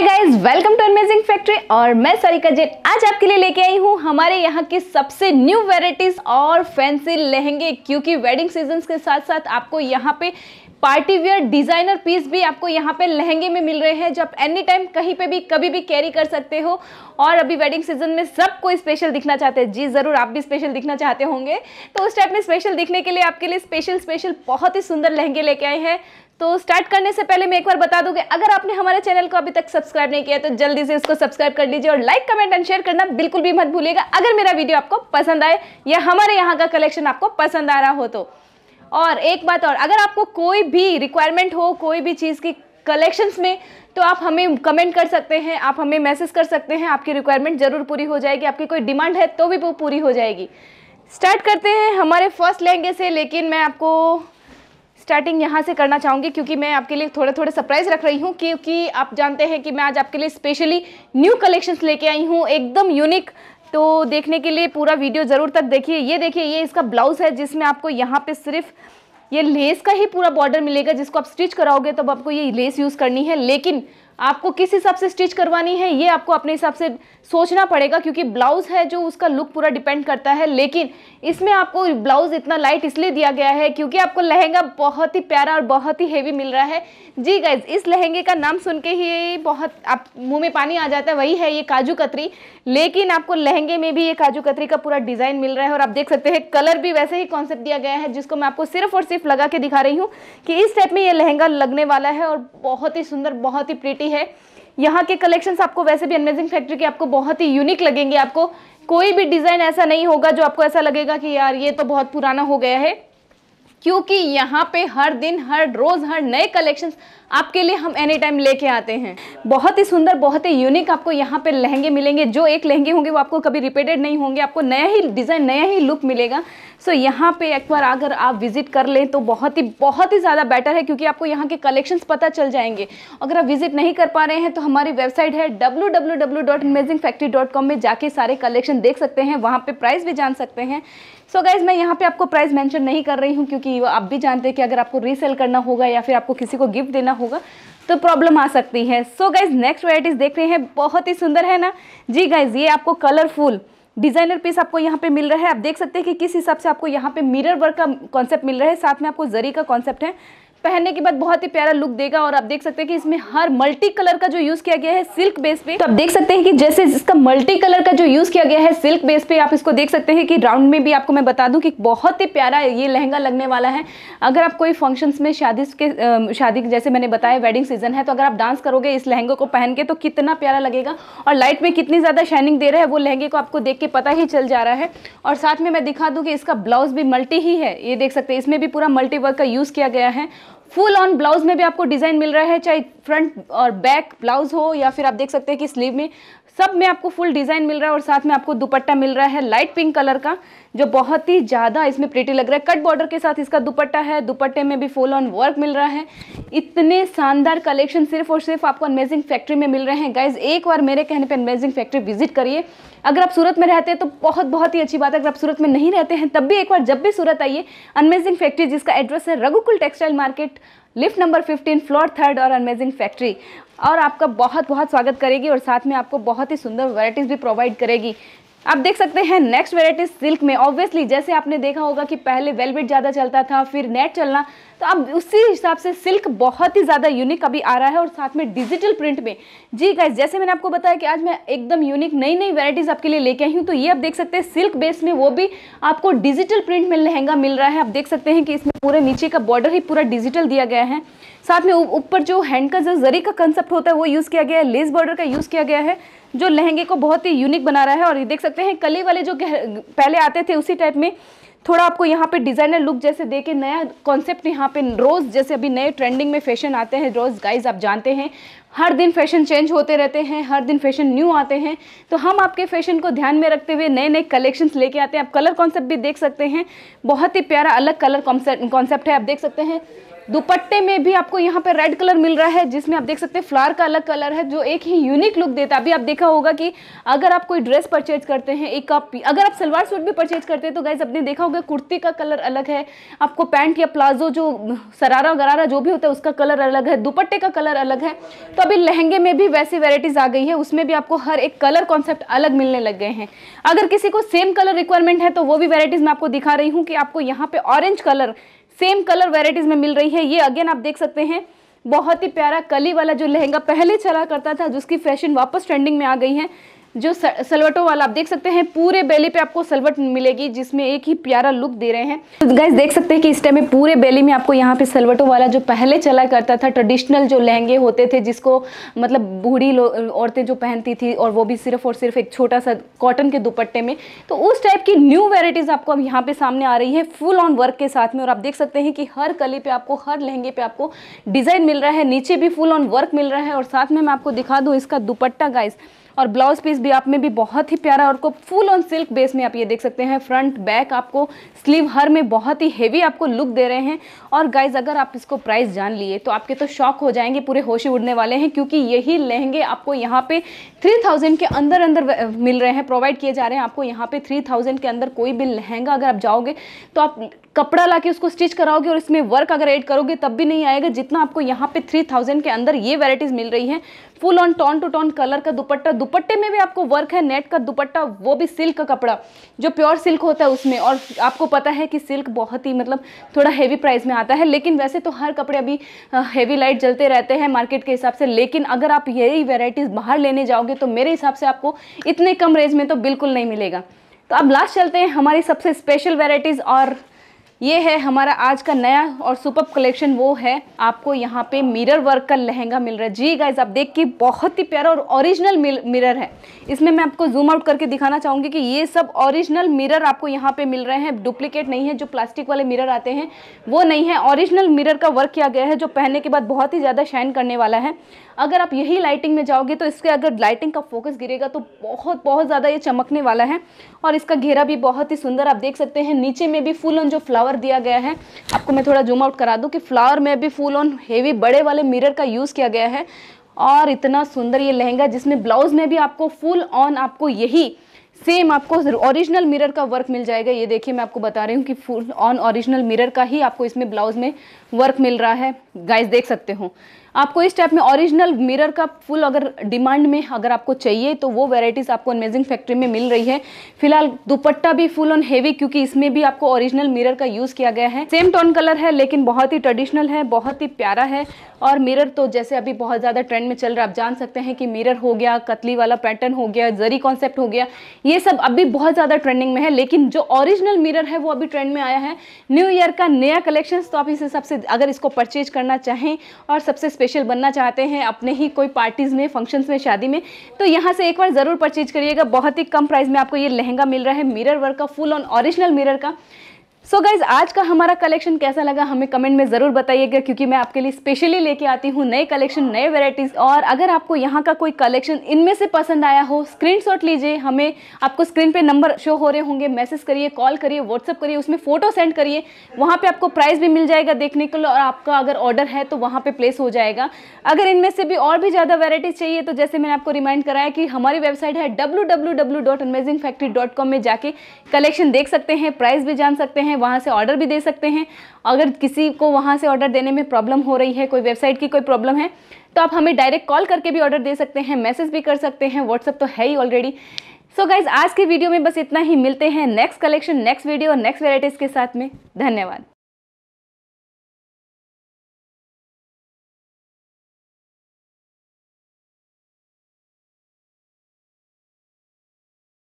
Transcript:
hi guys welcome to amazing factory और मैं सरिका जैन आज आपके लिए लेके आई हूँ हमारे यहाँ की सबसे न्यू वेराइटीज और फैंसी लहंगे क्योंकि वेडिंग सीजन के साथ साथ आपको यहाँ पे पार्टी वेयर डिजाइनर पीस भी आपको यहाँ पे लहंगे में मिल रहे हैं जो आप एनी टाइम कहीं पे भी कभी भी कैरी कर सकते हो और अभी वेडिंग सीजन में सबको स्पेशल दिखना चाहते हैं जी ज़रूर आप भी स्पेशल दिखना चाहते होंगे तो उस टाइप में स्पेशल दिखने के लिए आपके लिए स्पेशल स्पेशल बहुत ही सुंदर लहंगे लेके आए हैं तो स्टार्ट करने से पहले मैं एक बार बता दूँगी अगर आपने हमारे चैनल को अभी तक सब्सक्राइब नहीं किया तो जल्दी से इसको सब्सक्राइब कर लीजिए और लाइक कमेंट एंड शेयर करना बिल्कुल भी मत भूलिएगा अगर मेरा वीडियो आपको पसंद आए या हमारे यहाँ का कलेक्शन आपको पसंद आ रहा हो तो और एक बात और अगर आपको कोई भी रिक्वायरमेंट हो कोई भी चीज़ की कलेक्शंस में तो आप हमें कमेंट कर सकते हैं आप हमें मैसेज कर सकते हैं आपकी रिक्वायरमेंट ज़रूर पूरी हो जाएगी आपकी कोई डिमांड है तो भी वो पूरी हो जाएगी स्टार्ट करते हैं हमारे फर्स्ट लहंगे से लेकिन मैं आपको स्टार्टिंग यहाँ से करना चाहूँगी क्योंकि मैं आपके लिए थोड़े थोड़े सरप्राइज़ रख रही हूँ क्योंकि आप जानते हैं कि मैं आज आपके लिए स्पेशली न्यू कलेक्शंस लेके आई हूँ एकदम यूनिक तो देखने के लिए पूरा वीडियो ज़रूर तक देखिए ये देखिए ये इसका ब्लाउज़ है जिसमें आपको यहाँ पे सिर्फ ये लेस का ही पूरा बॉर्डर मिलेगा जिसको आप स्टिच कराओगे तब तो आपको ये लेस यूज़ करनी है लेकिन आपको किस हिसाब से स्टिच करवानी है ये आपको अपने हिसाब से सोचना पड़ेगा क्योंकि ब्लाउज़ है जो उसका लुक पूरा डिपेंड करता है लेकिन इसमें आपको ब्लाउज़ इतना लाइट इसलिए दिया गया है क्योंकि आपको लहंगा बहुत ही प्यारा और बहुत ही हेवी मिल रहा है जी गाइज इस लहंगे का नाम सुन के ही बहुत आप मुँह में पानी आ जाता है वही है ये काजू कतरी लेकिन आपको लहंगे में भी ये काजू कतरी का पूरा डिज़ाइन मिल रहा है और आप देख सकते हैं कलर भी वैसे ही कॉन्सेप्ट दिया गया है जिसको मैं आपको सिर्फ और सिर्फ लगा के दिखा रही हूँ कि इस टाइप में ये लहंगा लगने वाला है और बहुत ही सुंदर बहुत ही प्रीटी फैक्ट्री है यहाँ के कलेक्शन आपको वैसे भी अमेजिंग फैक्ट्री के आपको बहुत ही यूनिक लगेंगे आपको कोई भी डिज़ाइन ऐसा नहीं होगा जो आपको ऐसा लगेगा कि यार ये तो बहुत पुराना हो गया है क्योंकि यहाँ पे हर दिन हर रोज़ हर नए कलेक्शंस आपके लिए हम एनी टाइम लेके आते हैं बहुत ही सुंदर बहुत ही यूनिक आपको यहाँ पे लहंगे मिलेंगे जो एक लहंगे होंगे वो आपको कभी रिपीटेड नहीं होंगे आपको नया ही डिज़ाइन नया ही लुक मिलेगा सो so, यहाँ पे एक बार अगर आप विजिट कर लें तो बहुत ही बहुत ही ज़्यादा बेटर है क्योंकि आपको यहाँ के कलेक्शंस पता चल जाएंगे अगर आप विजिट नहीं कर पा रहे हैं तो हमारी वेबसाइट है डब्ल्यू में जाके सारे कलेक्शन देख सकते हैं वहाँ पर प्राइस भी जान सकते हैं सो so गाइज मैं यहाँ पे आपको प्राइस मैंशन नहीं कर रही हूँ क्योंकि आप भी जानते हैं कि अगर आपको रीसेल करना होगा या फिर आपको किसी को गिफ्ट देना होगा तो प्रॉब्लम आ सकती है सो गाइज नेक्स्ट वेराइटीज़ देख रहे हैं बहुत ही सुंदर है ना जी गाइज ये आपको कलरफुल डिज़ाइनर पीस आपको यहाँ पे मिल रहा है आप देख सकते हैं कि किस हिसाब से आपको यहाँ पे मिरर वर्क का कॉन्सेप्ट मिल रहा है साथ में आपको जरी का कॉन्सेप्ट है पहनने के बाद बहुत ही प्यारा लुक देगा और आप देख सकते हैं कि इसमें हर मल्टी कलर का जो यूज किया गया है सिल्क बेस पे तो आप देख सकते हैं कि जैसे इसका मल्टी कलर का जो यूज किया गया है सिल्क बेस पे आप इसको देख सकते हैं कि राउंड में भी आपको मैं बता दूं कि बहुत ही प्यारा ये लहंगा लगने वाला है अगर आप कोई फंक्शंस में शादी के शादी जैसे मैंने बताया वेडिंग सीजन है तो अगर आप डांस करोगे इस लहंगे को पहन के तो कितना प्यारा लगेगा और लाइट में कितनी ज़्यादा शाइनिंग दे रहा है वो लहंगे को आपको देख के पता ही चल जा रहा है और साथ में मैं दिखा दूँ कि इसका ब्लाउज भी मल्टी ही है ये देख सकते हैं इसमें भी पूरा मल्टी वर्क का यूज़ किया गया है फुल ऑन ब्लाउज में भी आपको डिजाइन मिल रहा है चाहे फ्रंट और बैक ब्लाउज हो या फिर आप देख सकते हैं कि स्लीव में सब में आपको फुल डिज़ाइन मिल रहा है और साथ में आपको दुपट्टा मिल रहा है लाइट पिंक कलर का जो बहुत ही ज़्यादा इसमें प्रिटी लग रहा है कट बॉर्डर के साथ इसका दुपट्टा है दुपट्टे में भी फुल ऑन वर्क मिल रहा है इतने शानदार कलेक्शन सिर्फ और सिर्फ आपको अमेजिंग फैक्ट्री में मिल रहे हैं गाइज एक बार मेरे कहने पर अमेजिंग फैक्ट्री विजिट करिए अगर आप सूरत में रहते हैं तो बहुत बहुत ही अच्छी बात है अगर आप सूरत में नहीं रहते हैं तब भी एक बार जब भी सूरत आइए अमेजिंग फैक्ट्री जिसका एड्रेस है Raghukul textile market lift number 15 floor third और अमेजिंग फैक्ट्री और आपका बहुत बहुत स्वागत करेगी और साथ में आपको बहुत ही सुंदर वैराइटीज़ भी प्रोवाइड करेगी आप देख सकते हैं नेक्स्ट वेराइटी सिल्क में ऑब्वियसली जैसे आपने देखा होगा कि पहले वेलवेट ज़्यादा चलता था फिर नेट चलना तो अब उसी हिसाब से सिल्क बहुत ही ज़्यादा यूनिक अभी आ रहा है और साथ में डिजिटल प्रिंट में जी गाइज जैसे मैंने आपको बताया कि आज मैं एकदम यूनिक नई नई वेराइटीज़ आपके लिए लेके आई हूँ तो ये आप देख सकते हैं सिल्क बेस में वो भी आपको डिजिटल प्रिंट में लहंगा मिल रहा है आप देख सकते हैं कि इसमें पूरे नीचे का बॉर्डर ही पूरा डिजिटल दिया गया है साथ में ऊपर जो हैंड का जो जरी का कंसेप्ट होता है वो यूज़ किया गया है लेस बॉर्डर का यूज़ किया गया है जो लहंगे को बहुत ही यूनिक बना रहा है और ये देख सकते हैं कली वाले जो पहले आते थे उसी टाइप में थोड़ा आपको यहाँ पे डिज़ाइनर लुक जैसे दे नया कॉन्सेप्ट यहाँ पे रोज़ जैसे अभी नए ट्रेंडिंग में फैशन आते हैं रोज़ गाइज आप जानते हैं हर दिन फैशन चेंज होते रहते हैं हर दिन फैशन न्यू आते हैं तो हम आपके फैशन को ध्यान में रखते हुए नए नए कलेक्शंस लेके आते हैं आप कलर कॉन्सेप्ट भी देख सकते हैं बहुत ही प्यारा अलग कलर कॉन्सेप्ट है आप देख सकते हैं दुपट्टे में भी आपको यहाँ पे रेड कलर मिल रहा है जिसमें आप देख सकते हैं फ्लावर का अलग कलर है जो एक ही यूनिक लुक देता है अभी आप देखा होगा कि अगर आप कोई ड्रेस परचेज करते हैं एक आप अगर आप सलवार सूट भी परचेज करते हैं तो गाइज आपने देखा होगा कुर्ती का कलर अलग है आपको पैंट या प्लाजो जो सरारा वगरारा जो भी होता है उसका कलर अलग है दुपट्टे का कलर अलग है तो अभी लहंगे में भी वैसी वेराइटीज़ आ गई है उसमें भी आपको हर एक कलर कॉन्सेप्ट अलग मिलने लग गए हैं अगर किसी को सेम कलर रिक्वायरमेंट है तो वो भी वेराइटीज़ मैं आपको दिखा रही हूँ कि आपको यहाँ पे orange colour same colour varieties में मिल रही है ये अगेन आप देख सकते हैं बहुत ही प्यारा कली वाला जो लहंगा पहले चला करता था जिसकी फैशन वापस ट्रेंडिंग में आ गई है जो सलवटों वाला आप देख सकते हैं पूरे बेली पे आपको सलवट मिलेगी जिसमें एक ही प्यारा लुक दे रहे हैं तो गैस देख सकते हैं कि इस टाइम में पूरे बेली में आपको यहाँ पे सलवटों वाला जो पहले चला करता था ट्रेडिशनल जो लहंगे होते थे जिसको मतलब बूढ़ी औरतें जो पहनती थी और वो भी सिर्फ और सिर्फ एक छोटा सा कॉटन के दुपट्टे में तो उस टाइप की न्यू वेराइटीज़ आपको अब यहाँ पे सामने आ रही है फुल ऑन वर्क के साथ में और आप देख सकते हैं कि हर कली पे आपको हर लहंगे पे आपको डिज़ाइन मिल रहा है नीचे भी फुल ऑन वर्क मिल रहा है और साथ में मैं आपको दिखा दूँ इसका दुपट्टा गाइस और ब्लाउज पीस भी आप में भी बहुत ही प्यारा और को फुल ऑन सिल्क बेस में आप ये देख सकते हैं फ्रंट बैक आपको स्लीव हर में बहुत ही हेवी आपको लुक दे रहे हैं और गाइज अगर आप इसको प्राइस जान लिए तो आपके तो शौक हो जाएंगे पूरे होशी उड़ने वाले हैं क्योंकि यही लहंगे आपको यहाँ पे थ्री के अंदर अंदर मिल रहे हैं प्रोवाइड किए जा रहे हैं आपको यहाँ पे थ्री के अंदर कोई भी लहंगा अगर आप जाओगे तो आप कपड़ा ला उसको स्टिच कराओगे और इसमें वर्क अगर ऐड करोगे तब भी नहीं आएगा जितना आपको यहाँ पे थ्री थाउजेंड के अंदर ये वेराइटीज़ मिल रही हैं full on tone to tone colour का दुपट्टा दुपट्टे में भी आपको वर्क है नेट का दुपट्टा वो भी सिल्क का कपड़ा जो प्योर सिल्क होता है उसमें और आपको पता है कि सिल्क बहुत ही मतलब थोड़ा हैवी प्राइस में आता है लेकिन वैसे तो हर कपड़े अभी हैवी लाइट जलते रहते हैं मार्केट के हिसाब से लेकिन अगर आप यही वेराइटीज़ बाहर लेने जाओगे तो मेरे हिसाब से आपको इतने कम रेंज में तो बिल्कुल नहीं मिलेगा तो अब लास्ट चलते हैं हमारी सबसे स्पेशल वेराइटीज़ और ये है हमारा आज का नया और सुपर कलेक्शन वो है आपको यहाँ पे मिरर वर्क का लहंगा मिल रहा है जी गाइज आप देख के बहुत ही प्यारा और ओरिजिनल मिरर है इसमें मैं आपको जूम आउट करके दिखाना चाहूंगी कि ये सब ओरिजिनल मिरर आपको यहाँ पे मिल रहे हैं डुप्लीकेट नहीं है जो प्लास्टिक वाले मिरर आते हैं वो नहीं है ओरिजिनल मिरर का वर्क किया गया है जो पहनने के बाद बहुत ही ज़्यादा शाइन करने वाला है अगर आप यही लाइटिंग में जाओगे तो इसके अगर लाइटिंग का फोकस गिरेगा तो बहुत बहुत ज़्यादा ये चमकने वाला है और इसका घेरा भी बहुत ही सुंदर आप देख सकते हैं नीचे में भी फुल ऑन जो फ्लावर फ्लावर दिया गया है आपको मैं थोड़ा जूम आउट करा दूँ कि फ्लावर में भी फुल ऑन हेवी बड़े वाले मिरर का यूज़ किया गया है और इतना सुंदर ये लहंगा जिसमें ब्लाउज़ में भी आपको फुल ऑन आपको यही सेम आपको ओरिजिनल मिरर का वर्क मिल जाएगा ये देखिए मैं आपको बता रही हूँ कि फुल ऑन ओरिजिनल मिरर का ही आपको इसमें ब्लाउज में वर्क मिल रहा है गाइस देख सकते हो आपको इस टाइप में ओरिजिनल मिरर का फुल अगर डिमांड में अगर आपको चाहिए तो वो वेराइटीज़ आपको अमेजिंग फैक्ट्री में मिल रही है फिलहाल दुपट्टा भी फुल ऑन हेवी क्योंकि इसमें भी आपको ओरिजिनल मिरर का यूज़ किया गया है सेम टोन कलर है लेकिन बहुत ही ट्रेडिशनल है बहुत ही प्यारा है और मिरर तो जैसे अभी बहुत ज़्यादा ट्रेंड में चल रहा है आप जान सकते हैं कि मिरर हो गया कतली वाला पैटर्न हो गया जरी कॉन्सेप्ट हो गया ये सब अभी बहुत ज़्यादा ट्रेंडिंग में है लेकिन जो ओरिजिनल मिरर है वो अभी ट्रेंड में आया है न्यू ईयर का नया कलेक्शन तो आप इस हिसाब से अगर इसको परचेज करना चाहें और सबसे स्पेशल बनना चाहते हैं अपने ही कोई पार्टीज़ में फंक्शंस में शादी में तो यहाँ से एक बार ज़रूर परचेज करिएगा बहुत ही कम प्राइस में आपको ये लहंगा मिल रहा है मिरर वर्क का फुल ऑन ओरिजिनल मिरर का सो so गाइज आज का हमारा कलेक्शन कैसा लगा हमें कमेंट में ज़रूर बताइएगा क्योंकि मैं आपके लिए स्पेशली लेके आती हूँ नए कलेक्शन नए वेराइटीज़ और अगर आपको यहाँ का कोई कलेक्शन इनमें से पसंद आया हो स्क्रीन लीजिए हमें आपको स्क्रीन पे नंबर शो हो रहे होंगे मैसेज करिए कॉल करिए व्हाट्सअप करिए उसमें फ़ोटो सेंड करिए वहाँ पर आपको प्राइस भी मिल जाएगा देखने के लिए और आपका अगर ऑर्डर है तो वहाँ पर प्लेस हो जाएगा अगर इनमें से भी और भी ज़्यादा वेराइटीज़ चाहिए तो जैसे मैंने आपको रिमाइंड कराया कि हमारी वेबसाइट है डब्ल्यू में जाके कलेक्शन देख सकते हैं प्राइस भी जान सकते हैं वहाँ से ऑर्डर भी दे सकते हैं अगर किसी को वहाँ से ऑर्डर देने में प्रॉब्लम हो रही है कोई वेबसाइट की कोई प्रॉब्लम है तो आप हमें डायरेक्ट कॉल करके भी ऑर्डर दे सकते हैं मैसेज भी कर सकते हैं व्हाट्सअप तो है ही ऑलरेडी सो गाइज आज के वीडियो में बस इतना ही मिलते हैं नेक्स्ट कलेक्शन नेक्स्ट वीडियो और नेक्स्ट वेराइटीज़ के साथ में धन्यवाद